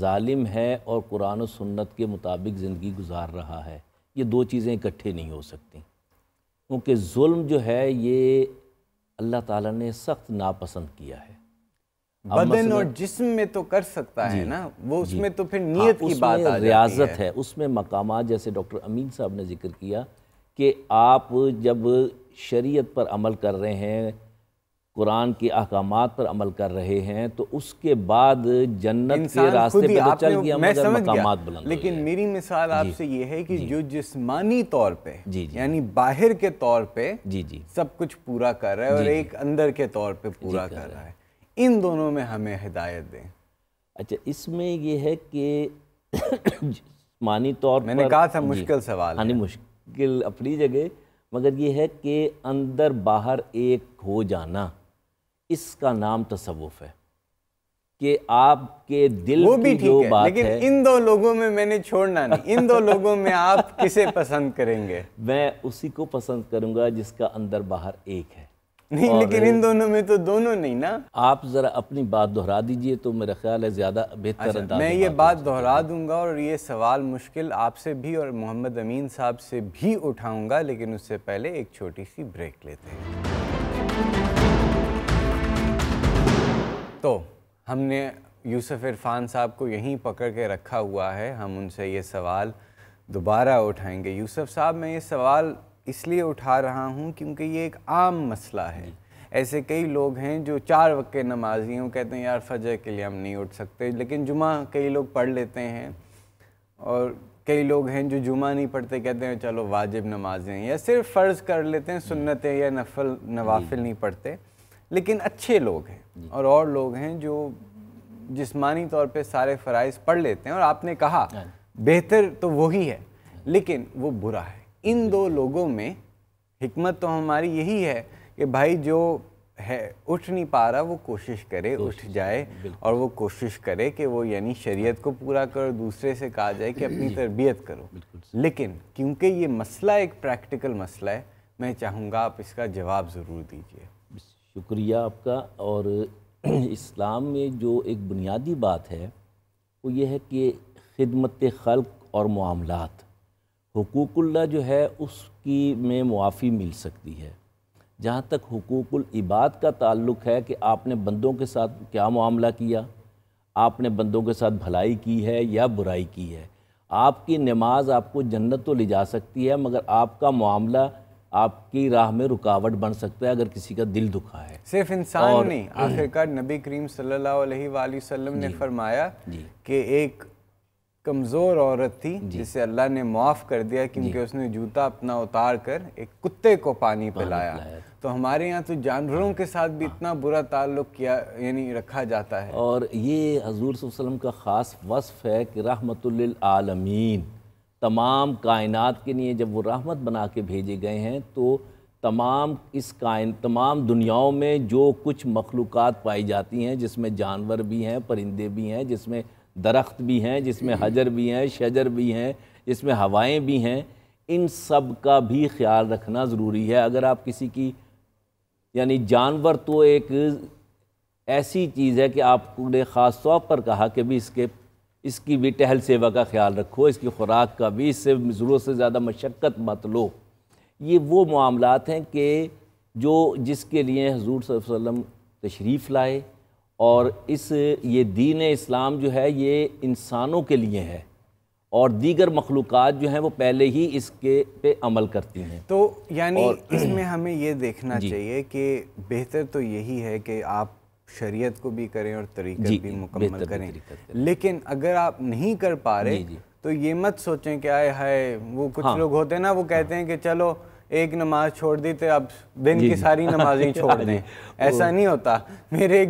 ظالم ہے اور قرآن و سنت کے مطابق زندگی گزار رہا ہے یہ دو چیزیں اکٹھے نہیں ہو سکتیں کیونکہ ظلم جو ہے یہ اللہ تعالیٰ نے سخت ناپسند کیا ہے بدن اور جسم میں تو کر سکتا ہے جی، نا وہ اس جی۔ میں تو پھر ہاں، نیت کی بات آ ریاضت ہے اس میں مقامات جیسے ڈاکٹر امین صاحب نے ذکر کیا کہ آپ جب شریعت پر عمل کر رہے ہیں قرآن کے احکامات پر عمل کر رہے ہیں تو اس کے بعد جنت کے راستے چل گیا بلند لیکن میری مثال آپ جی، سے یہ ہے کہ جی۔ جو جسمانی طور پہ جی جی یعنی باہر کے طور پہ جی جی سب کچھ پورا کر رہا ہے اور جی، ایک اندر کے طور پہ پورا کر رہا ہے ان دونوں میں ہمیں ہدایت دیں اچھا اس میں یہ ہے کہ جسمانی طور میں نے کہا تھا مشکل سوال ہاں، ہے مشکل اپنی جگہ مگر یہ ہے کہ اندر باہر ایک ہو جانا اس کا نام تصوف ہے کہ آپ کے دل وہ بھی ٹھیک ہے لیکن ان دو لوگوں میں میں نے چھوڑنا نہیں ان دو لوگوں میں آپ کسے پسند کریں گے میں اسی کو پسند کروں گا جس کا اندر باہر ایک ہے نہیں لیکن ان دونوں میں تو دونوں نہیں نا آپ ذرا اپنی بات دہرا دیجئے تو میرا خیال ہے زیادہ بہتر اچھا، انداز میں یہ بات دہرا دوں گا اور یہ سوال مشکل آپ سے بھی اور محمد امین صاحب سے بھی اٹھاؤں گا لیکن اس سے پہلے ایک چھوٹی سی بریک لیتے ہیں تو ہم نے یوسف عرفان صاحب کو یہیں پکڑ کے رکھا ہوا ہے ہم ان سے یہ سوال دوبارہ اٹھائیں گے یوسف صاحب میں یہ سوال اس لیے اٹھا رہا ہوں کیونکہ یہ ایک عام مسئلہ ہے ایسے کئی لوگ ہیں جو چار وقت نمازی ہوں کہتے ہیں یار فجر کے لیے ہم نہیں اٹھ سکتے لیکن جمعہ کئی لوگ پڑھ لیتے ہیں اور کئی لوگ ہیں جو جمعہ نہیں پڑھتے کہتے ہیں چلو واجب نمازیں یا صرف فرض کر لیتے ہیں سنتیں یا نفل نوافل نہیں پڑھتے لیکن اچھے لوگ ہیں جی۔ اور اور لوگ ہیں جو جسمانی طور پہ سارے فرائض پڑھ لیتے ہیں اور آپ نے کہا ہاں جی۔ بہتر تو وہی ہے ہاں جی۔ لیکن وہ برا ہے ان دو لوگوں میں حکمت تو ہماری یہی ہے کہ بھائی جو ہے اٹھ نہیں پا رہا وہ کوشش کرے اٹھ جائے اور وہ کوشش کرے کہ وہ یعنی شریعت کو پورا کر دوسرے سے کہا جائے کہ اپنی تربیت کرو لیکن کیونکہ یہ مسئلہ ایک پریکٹیکل مسئلہ ہے میں چاہوں گا آپ اس کا جواب ضرور دیجیے شکریہ آپ کا اور اسلام میں جو ایک بنیادی بات ہے وہ یہ ہے کہ خدمت خلق اور معاملات حقوق اللہ جو ہے اس کی میں معافی مل سکتی ہے جہاں تک حقوق العباد کا تعلق ہے کہ آپ نے بندوں کے ساتھ کیا معاملہ کیا آپ نے بندوں کے ساتھ بھلائی کی ہے یا برائی کی ہے آپ کی نماز آپ کو جنت تو لے جا سکتی ہے مگر آپ کا معاملہ آپ کی راہ میں رکاوٹ بن سکتا ہے اگر کسی کا دل دکھا ہے صرف انسان نہیں آخر کار نبی کریم صلی اللہ علیہ وآلہ وسلم نے جی۔ فرمایا جی۔ کہ ایک کمزور عورت تھی جی۔ جسے اللہ نے معاف کر دیا کیونکہ اس نے جوتا اپنا اتار کر ایک کتے کو پانی پلایا تو ہمارے یہاں تو جانوروں کے ساتھ بھی ہاں۔ اتنا برا تعلق کیا یعنی رکھا جاتا ہے اور یہ حضور صلی اللہ علیہ وسلم کا خاص وصف ہے کہ رحمت للعالمین تمام کائنات کے لیے جب وہ رحمت بنا کے بھیجے گئے ہیں تو تمام اس کائن تمام دنیاؤں میں جو کچھ مخلوقات پائی جاتی ہیں جس میں جانور بھی ہیں پرندے بھی ہیں جس میں درخت بھی ہیں جس میں حجر بھی ہیں شجر بھی ہیں جس میں ہوائیں بھی ہیں ان سب کا بھی خیال رکھنا ضروری ہے اگر آپ کسی کی یعنی جانور تو ایک ایسی چیز ہے کہ آپ نے خاص طور پر کہا کہ بھی اس کے اس کی بھی ٹہل سیوا کا خیال رکھو اس کی خوراک کا بھی اس سے ضرورت سے زیادہ مشقت مت لو یہ وہ معاملات ہیں کہ جو جس کے لیے حضور صلی اللہ علیہ وسلم تشریف لائے اور اس یہ دین اسلام جو ہے یہ انسانوں کے لیے ہے اور دیگر مخلوقات جو ہیں وہ پہلے ہی اس کے پہ عمل کرتے ہیں تو یعنی اس میں ہمیں یہ دیکھنا جی۔ چاہیے کہ بہتر تو یہی ہے کہ آپ شریعت کو بھی کریں اور طریقت جی، بھی جی، مکمل کریں لیکن اگر آپ نہیں کر پا رہے جی، تو یہ مت سوچیں کہ آئے ہائے وہ کچھ ہاں۔ لوگ ہوتے ہیں نا وہ کہتے ہیں کہ چلو ایک نماز چھوڑ چھوڑ دی تو اب دن کی ساری نمازیں دیں ایسا نہیں ہوتا میرے ایک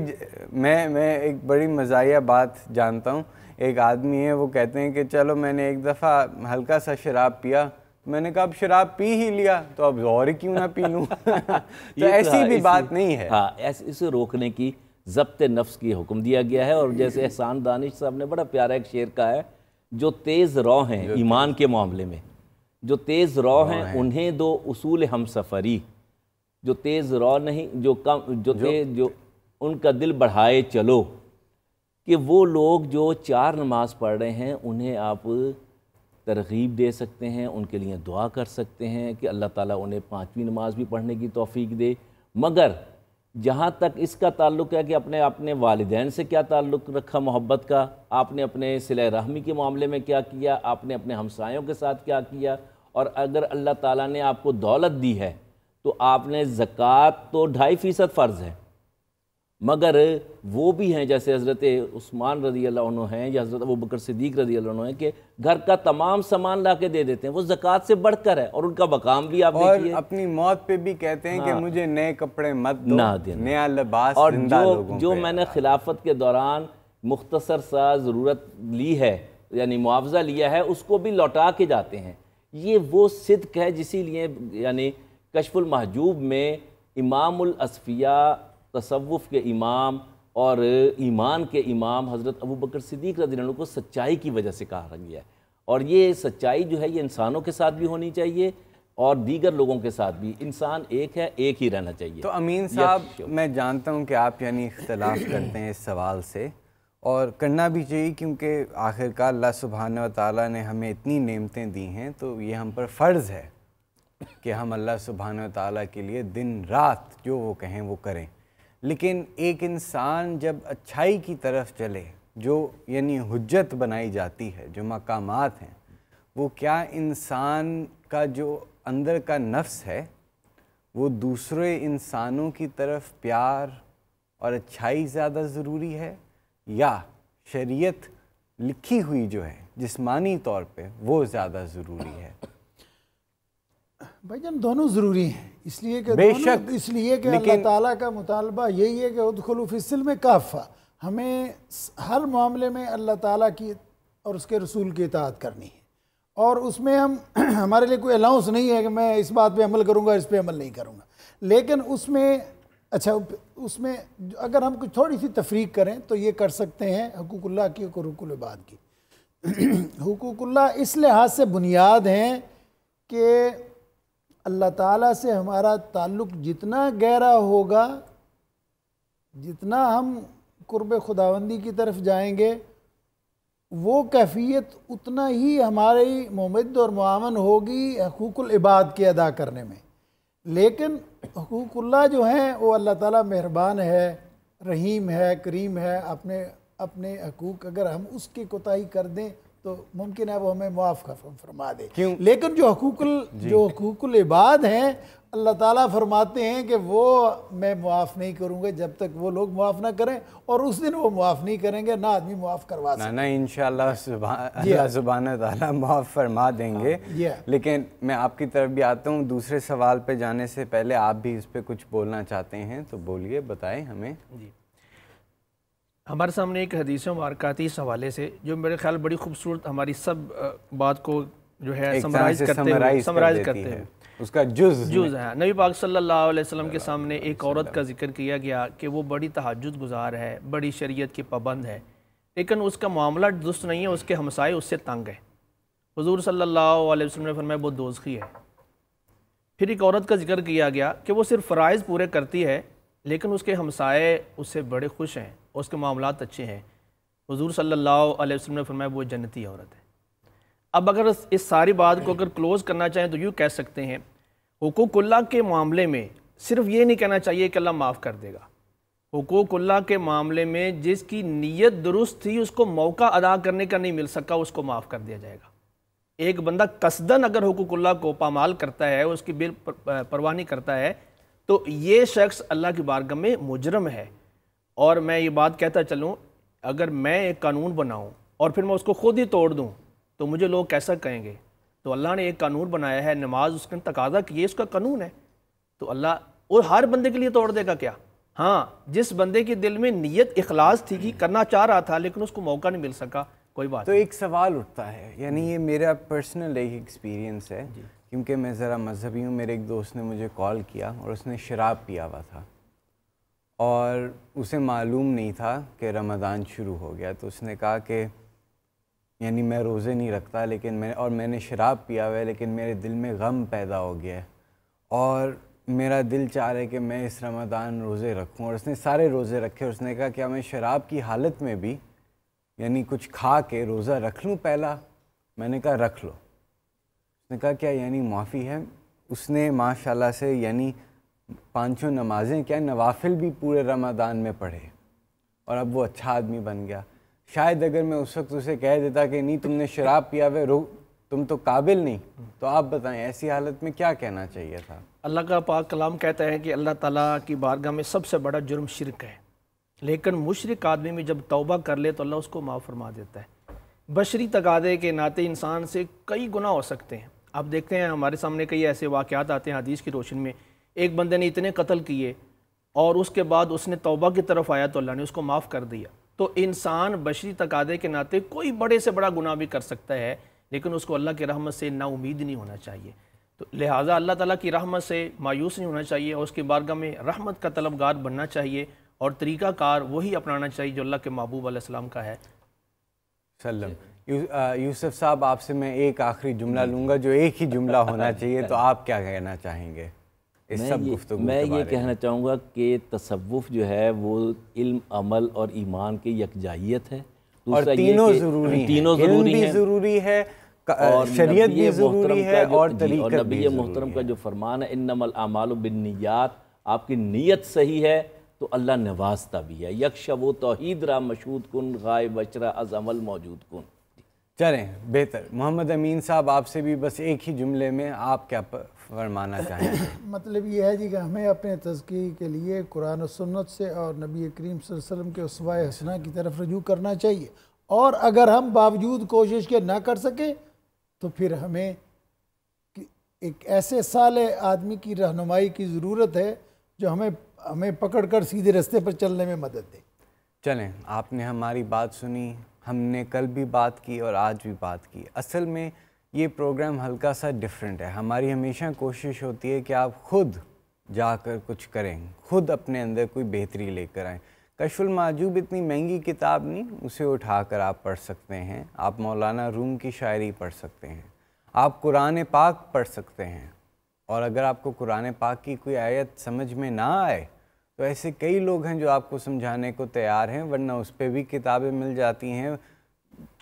میں ایک بڑی مزاحیہ بات جانتا ہوں ایک آدمی ہے وہ کہتے ہیں کہ چلو میں نے ایک دفعہ ہلکا سا شراب پیا میں نے کہا اب شراب پی ہی لیا تو اب غور کیوں نہ پی لوں تو ایسی بھی بات نہیں ہے ہاں، اسے روکنے کی ضبط نفس کی حکم دیا گیا ہے اور جیسے احسان دانش صاحب نے بڑا پیارا ایک شعر کہا ہے جو تیز رو ہیں ایمان کے معاملے میں جو تیز رو ہیں انہیں دو اصول ہم سفری جو تیز رو نہیں جو کم جو تیز جو ان کا دل بڑھائے چلو کہ وہ لوگ جو چار نماز پڑھ رہے ہیں انہیں آپ ترغیب دے سکتے ہیں ان کے لیے دعا کر سکتے ہیں کہ اللہ تعالیٰ انہیں پانچویں نماز بھی پڑھنے کی توفیق دے مگر جہاں تک اس کا تعلق ہے کہ اپنے اپنے والدین سے کیا تعلق رکھا محبت کا آپ نے اپنے صلح رحمی کے معاملے میں کیا کیا آپ نے اپنے ہمسایوں کے ساتھ کیا کیا اور اگر اللہ تعالیٰ نے آپ کو دولت دی ہے تو آپ نے زکوٰۃ تو ڈھائی فیصد فرض ہے مگر وہ بھی ہیں جیسے حضرت عثمان رضی اللہ عنہ ہیں یا حضرت ابو بکر صدیق رضی اللہ عنہ ہیں کہ گھر کا تمام سامان لا کے دے دیتے ہیں وہ زکوٰۃ سے بڑھ کر ہے اور ان کا بقام بھی آپ اور اپنی موت پہ بھی کہتے ہیں کہ ہاں۔ مجھے نئے کپڑے مت نہ دینا نیا لباس اور جو جو میں نے خلافت کے دوران مختصر سا ضرورت لی ہے یعنی معاوضہ لیا ہے اس کو بھی لوٹا کے جاتے ہیں یہ وہ صدق ہے جسی لیے یعنی کشف المحجوب میں امام الصفیہ تصوف کے امام اور ایمان کے امام حضرت ابو بکر صدیق رضی اللہ عنہ کو سچائی کی وجہ سے کہا رہی ہے اور یہ سچائی جو ہے یہ انسانوں کے ساتھ بھی ہونی چاہیے اور دیگر لوگوں کے ساتھ بھی انسان ایک ہے ایک ہی رہنا چاہیے تو امین صاحب میں جانتا ہوں کہ آپ یعنی اختلاف کرتے ہیں اس سوال سے اور کرنا بھی چاہیے کیونکہ آخرکار اللہ سبحانہ و تعالیٰ نے ہمیں اتنی نعمتیں دی ہیں تو یہ ہم پر فرض ہے کہ ہم اللہ سبحانہ و تعالیٰ کے لیے دن رات جو وہ کہیں وہ کریں لیکن ایک انسان جب اچھائی کی طرف چلے جو یعنی حجت بنائی جاتی ہے جو مقامات ہیں وہ کیا انسان کا جو اندر کا نفس ہے وہ دوسرے انسانوں کی طرف پیار اور اچھائی زیادہ ضروری ہے یا شریعت لکھی ہوئی جو ہے جسمانی طور پہ وہ زیادہ ضروری ہے بھائی جان دونوں ضروری ہیں اس لیے کہ اس لیے کہ اللہ تعالیٰ کا مطالبہ یہی ہے کہ ادخلو فی میں کافا ہمیں ہر معاملے میں اللہ تعالیٰ کی اور اس کے رسول کی اطاعت کرنی ہے اور اس میں ہم ہمارے لیے کوئی الاؤنس نہیں ہے کہ میں اس بات پہ عمل کروں گا اس پہ عمل نہیں کروں گا لیکن اس میں اچھا اس میں اگر ہم کچھ تھوڑی سی تفریق کریں تو یہ کر سکتے ہیں حقوق اللہ کی اور حقوق العباد کی حقوق اللہ اس لحاظ سے بنیاد ہیں کہ اللہ تعالیٰ سے ہمارا تعلق جتنا گہرا ہوگا جتنا ہم قرب خداوندی کی طرف جائیں گے وہ کیفیت اتنا ہی ہماری ممد اور معاون ہوگی حقوق العباد کے ادا کرنے میں لیکن حقوق اللہ جو ہیں وہ اللہ تعالیٰ مہربان ہے رحیم ہے کریم ہے اپنے اپنے حقوق اگر ہم اس کی کوتاہی کر دیں تو ممکن ہے وہ ہمیں معاف کر فرما دے کیوں لیکن جو حقوق ال جی۔ جو حقوق العباد ہیں اللہ تعالیٰ فرماتے ہیں کہ وہ میں معاف نہیں کروں گا جب تک وہ لوگ معاف نہ کریں اور اس دن وہ معاف نہیں کریں گے نہ آدمی معاف کروا ہیں نہ انشاءاللہ جی اللہ یہ ہاں۔ زبان تعالیٰ معاف فرما دیں گے ہاں، جی ہاں۔ لیکن میں آپ کی طرف بھی آتا ہوں دوسرے سوال پہ جانے سے پہلے آپ بھی اس پہ کچھ بولنا چاہتے ہیں تو بولیے بتائیں ہمیں جی ہمارے سامنے ایک حدیث و مبارکاتی اس حوالے سے جو میرے خیال بڑی خوبصورت ہماری سب بات کو جو ہے سمرائز کرتے ہیں اس کا جز جز ہے نبی پاک صلی اللہ علیہ وسلم کے سامنے ایک عورت کا ذکر کیا گیا کہ وہ بڑی تحجد گزار ہے بڑی شریعت کی پابند ہے لیکن اس کا معاملہ درست نہیں ہے اس کے ہمسائے اس سے تنگ ہیں حضور صلی اللہ علیہ وسلم نے فرمایا بہت دوزخی ہے پھر ایک عورت کا ذکر کیا گیا کہ وہ صرف فرائض پورے کرتی ہے لیکن اس کے ہمسائے اس سے بڑے خوش ہیں اس کے معاملات اچھے ہیں حضور صلی اللہ علیہ وسلم نے فرمایا وہ جنتی عورت ہے اب اگر اس ساری بات کو اگر کلوز کرنا چاہیں تو یوں کہہ سکتے ہیں حقوق اللہ کے معاملے میں صرف یہ نہیں کہنا چاہیے کہ اللہ معاف کر دے گا حقوق اللہ کے معاملے میں جس کی نیت درست تھی اس کو موقع ادا کرنے کا نہیں مل سکا اس کو معاف کر دیا جائے گا ایک بندہ قصدن اگر حقوق اللہ کو پامال کرتا ہے اس کی بل پروانی کرتا ہے تو یہ شخص اللہ کی بارگم میں مجرم ہے اور میں یہ بات کہتا چلوں اگر میں ایک قانون بناؤں اور پھر میں اس کو خود ہی توڑ دوں تو مجھے لوگ کیسا کہیں گے تو اللہ نے ایک قانون بنایا ہے نماز اس کا تقاضا کہ یہ اس کا قانون ہے تو اللہ اور ہر بندے کے لیے توڑ دے گا کیا ہاں جس بندے کے دل میں نیت اخلاص تھی کہ کرنا چاہ رہا تھا لیکن اس کو موقع نہیں مل سکا کوئی بات تو ایک سوال اٹھتا ہے یعنی یہ میرا پرسنل ایک ایکسپیرینس ہے جی۔ کیونکہ میں ذرا مذہبی ہوں میرے ایک دوست نے مجھے کال کیا اور اس نے شراب پیا ہوا تھا اور اسے معلوم نہیں تھا کہ رمضان شروع ہو گیا تو اس نے کہا کہ یعنی میں روزے نہیں رکھتا لیکن میں اور میں نے شراب پیا ہوا ہے لیکن میرے دل میں غم پیدا ہو گیا ہے اور میرا دل چاہ رہا ہے کہ میں اس رمضان روزے رکھوں اور اس نے سارے روزے رکھے اس نے کہا کیا میں شراب کی حالت میں بھی یعنی کچھ کھا کے روزہ رکھ لوں پہلا میں نے کہا رکھ لو اس نے کہا کیا یعنی معافی ہے اس نے ماشاء اللہ سے یعنی پانچوں نمازیں کیا نوافل بھی پورے رمضان میں پڑھے اور اب وہ اچھا آدمی بن گیا شاید اگر میں اس وقت اسے کہہ دیتا کہ نہیں تم نے شراب پیا ہوئے رو تم تو قابل نہیں تو آپ بتائیں ایسی حالت میں کیا کہنا چاہیے تھا اللہ کا پاک کلام کہتا ہے کہ اللہ تعالیٰ کی بارگاہ میں سب سے بڑا جرم شرک ہے لیکن مشرق آدمی میں جب توبہ کر لے تو اللہ اس کو معاف فرما دیتا ہے بشری تقاضے کے ناطے انسان سے کئی گناہ ہو سکتے ہیں آپ دیکھتے ہیں ہمارے سامنے کئی ایسے واقعات آتے ہیں حدیث کی روشن میں ایک بندے نے اتنے قتل کیے اور اس کے بعد اس نے توبہ کی طرف آیا تو اللہ نے اس کو معاف کر دیا تو انسان بشری تقادے کے ناطے کوئی بڑے سے بڑا گناہ بھی کر سکتا ہے لیکن اس کو اللہ کی رحمت سے نا امید نہیں ہونا چاہیے تو لہٰذا اللہ تعالیٰ کی رحمت سے مایوس نہیں ہونا چاہیے اور اس کے بارگاہ میں رحمت کا طلبگار بننا چاہیے اور طریقہ کار وہی اپنانا چاہیے جو اللہ کے محبوب علیہ السلام کا ہے سلم یوسف صاحب آپ سے میں ایک آخری جملہ لوں گا جو ایک ہی جملہ ہونا چاہیے تو آپ کیا کہنا چاہیں گے اس میں یہ میں یہ کہنا چاہوں گا کہ تصوف جو ہے وہ علم عمل اور ایمان کی یکجائیت ہے اور تینوں ضروری تینوں ضروری ہیں ضروری ہے اور شریعت بھی ضروری ہے اور جی، نبی محترم کا جو فرمان ہے انم الاعمال بالنیات آپ کی نیت صحیح ہے تو اللہ نوازتا بھی ہے یکش و توحید را مشہود کن غائے بچرا از عمل موجود کن جی۔ چلیں بہتر محمد امین صاحب آپ سے بھی بس ایک ہی جملے میں آپ کیا ورمانا چاہیے مطلب یہ ہے جی کہ ہمیں اپنے تذکیر کے لیے قرآن و سنت سے اور نبی کریم صلی اللہ علیہ وسلم کے اسوائے حسنہ کی طرف رجوع کرنا چاہیے اور اگر ہم باوجود کوشش کے نہ کر سکیں تو پھر ہمیں ایک ایسے سال آدمی کی رہنمائی کی ضرورت ہے جو ہمیں ہمیں پکڑ کر سیدھے رستے پر چلنے میں مدد دے چلیں آپ نے ہماری بات سنی ہم نے کل بھی بات کی اور آج بھی بات کی اصل میں یہ پروگرام ہلکا سا ڈیفرنٹ ہے ہماری ہمیشہ کوشش ہوتی ہے کہ آپ خود جا کر کچھ کریں خود اپنے اندر کوئی بہتری لے کر آئیں کشف المعجوب اتنی مہنگی کتاب نہیں اسے اٹھا کر آپ پڑھ سکتے ہیں آپ مولانا روم کی شاعری پڑھ سکتے ہیں آپ قرآن پاک پڑھ سکتے ہیں اور اگر آپ کو قرآن پاک کی کوئی آیت سمجھ میں نہ آئے تو ایسے کئی لوگ ہیں جو آپ کو سمجھانے کو تیار ہیں ورنہ اس پہ بھی کتابیں مل جاتی ہیں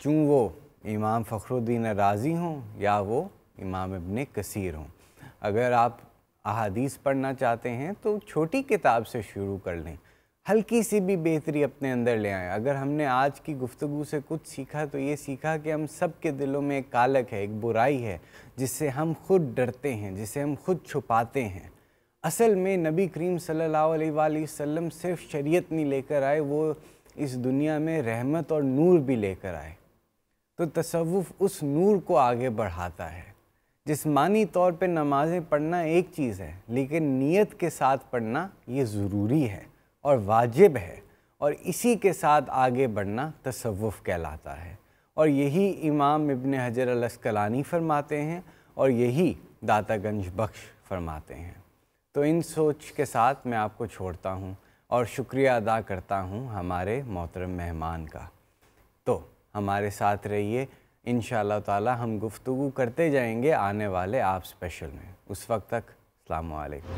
چوں وہ امام فخر الدین راضی ہوں یا وہ امام ابن کثیر ہوں اگر آپ احادیث پڑھنا چاہتے ہیں تو چھوٹی کتاب سے شروع کر لیں ہلکی سی بھی بہتری اپنے اندر لے آئیں اگر ہم نے آج کی گفتگو سے کچھ سیکھا تو یہ سیکھا کہ ہم سب کے دلوں میں ایک کالک ہے ایک برائی ہے جس سے ہم خود ڈرتے ہیں جسے ہم خود چھپاتے ہیں اصل میں نبی کریم صلی اللہ علیہ وآلہ وسلم صرف شریعت نہیں لے کر آئے وہ اس دنیا میں رحمت اور نور بھی لے کر آئے تو تصوف اس نور کو آگے بڑھاتا ہے جسمانی طور پہ نمازیں پڑھنا ایک چیز ہے لیکن نیت کے ساتھ پڑھنا یہ ضروری ہے اور واجب ہے اور اسی کے ساتھ آگے بڑھنا تصوف کہلاتا ہے اور یہی امام ابن حجر الاسکلانی فرماتے ہیں اور یہی داتا گنج بخش فرماتے ہیں تو ان سوچ کے ساتھ میں آپ کو چھوڑتا ہوں اور شکریہ ادا کرتا ہوں ہمارے محترم مہمان کا ہمارے ساتھ رہیے ان شاء اللہ ہم گفتگو کرتے جائیں گے آنے والے آپ اسپیشل میں اس وقت تک السلام علیکم